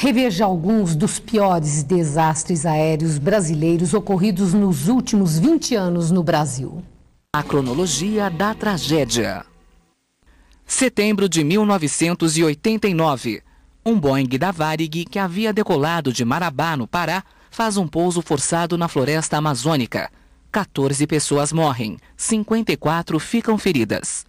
reveja alguns dos piores desastres aéreos brasileiros ocorridos nos últimos 20 anos no Brasil. A cronologia da tragédia. Setembro de 1989. Um Boeing da Varig que havia decolado de Marabá, no Pará, faz um pouso forçado na floresta amazônica. 14 pessoas morrem, 54 ficam feridas.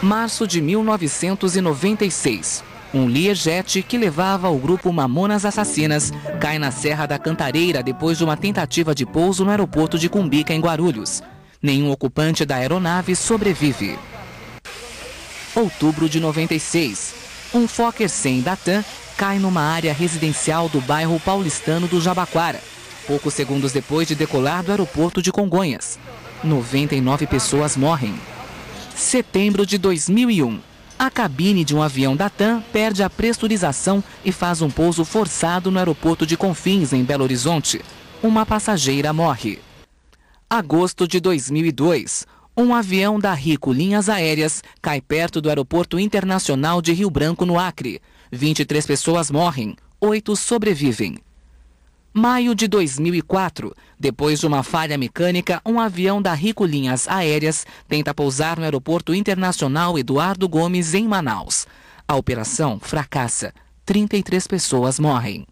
Março de 1996. Um Learjet que levava o grupo Mamonas Assassinas cai na Serra da Cantareira depois de uma tentativa de pouso no aeroporto de Cumbica, em Guarulhos. Nenhum ocupante da aeronave sobrevive. Outubro de 96. Um Fokker 100 da TAM cai numa área residencial do bairro paulistano do Jabaquara, poucos segundos depois de decolar do aeroporto de Congonhas. 99 pessoas morrem. Setembro de 2001. A cabine de um avião da TAM perde a pressurização e faz um pouso forçado no aeroporto de Confins, em Belo Horizonte. Uma passageira morre. Agosto de 2002. Um avião da Rico Linhas Aéreas cai perto do Aeroporto Internacional de Rio Branco, no Acre. 23 pessoas morrem, 8 sobrevivem. Maio de 2004, depois de uma falha mecânica, um avião da Rico Linhas Aéreas tenta pousar no Aeroporto Internacional Eduardo Gomes, em Manaus. A operação fracassa. 33 pessoas morrem.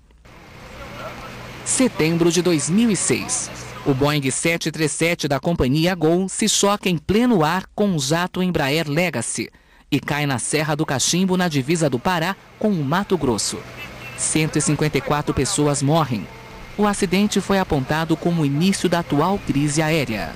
Setembro de 2006. O Boeing 737 da companhia Gol se choca em pleno ar com um jato Embraer Legacy e cai na Serra do Cachimbo, na divisa do Pará, com o Mato Grosso. 154 pessoas morrem, o acidente foi apontado como o início da atual crise aérea.